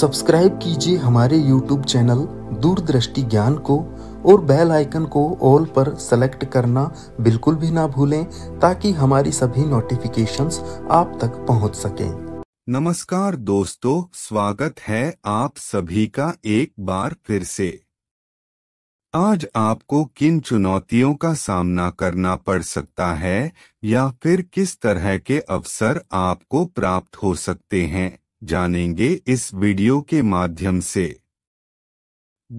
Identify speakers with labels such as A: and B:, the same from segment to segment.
A: subscribe कीजिए हमारे YouTube channel दूरदृष्टि ज्ञान को और बेल आइकन को ऑल पर सेलेक्ट करना बिल्कुल भी ना भूलें ताकि हमारी सभी नोटिफिकेशंस आप तक पहुंच सकें नमस्कार दोस्तों स्वागत है आप सभी का एक बार फिर से आज आपको किन चुनौतियों का सामना करना पड़ सकता है या फिर किस तरह के अवसर आपको प्राप्त हो सकते हैं जानेंगे इस वीडियो के माध्यम से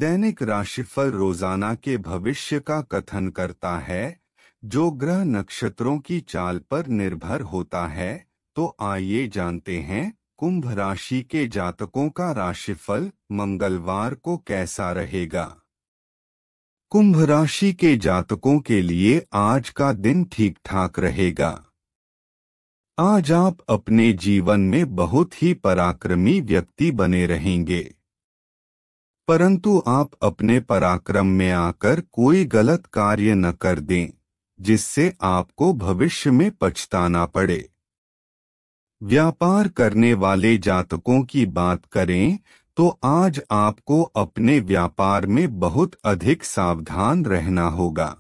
A: दैनिक राशिफल रोजाना के भविष्य का कथन करता है जो ग्रह नक्षत्रों की चाल पर निर्भर होता है तो आइए जानते हैं कुंभ राशि के जातकों का राशिफल मंगलवार को कैसा रहेगा कुंभ राशि के जातकों के लिए आज का दिन ठीक ठाक रहेगा आज आप अपने जीवन में बहुत ही पराक्रमी व्यक्ति बने रहेंगे परंतु आप अपने पराक्रम में आकर कोई गलत कार्य न कर दें जिससे आपको भविष्य में पछताना पड़े व्यापार करने वाले जातकों की बात करें तो आज आपको अपने व्यापार में बहुत अधिक सावधान रहना होगा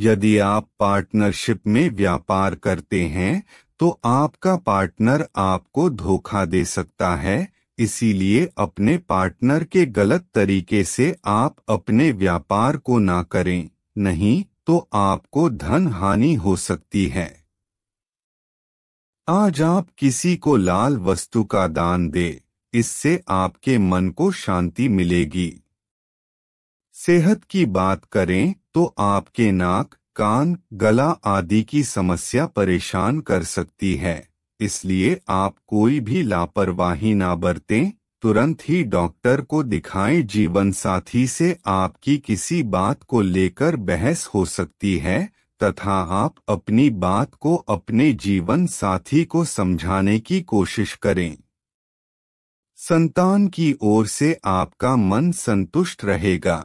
A: यदि आप पार्टनरशिप में व्यापार करते हैं तो आपका पार्टनर आपको धोखा दे सकता है इसीलिए अपने पार्टनर के गलत तरीके से आप अपने व्यापार को ना करें नहीं तो आपको धन हानि हो सकती है आज आप किसी को लाल वस्तु का दान दे इससे आपके मन को शांति मिलेगी सेहत की बात करें तो आपके नाक कान गला आदि की समस्या परेशान कर सकती है इसलिए आप कोई भी लापरवाही ना बरतें तुरंत ही डॉक्टर को दिखाएं जीवन साथी से आपकी किसी बात को लेकर बहस हो सकती है तथा आप अपनी बात को अपने जीवन साथी को समझाने की कोशिश करें संतान की ओर से आपका मन संतुष्ट रहेगा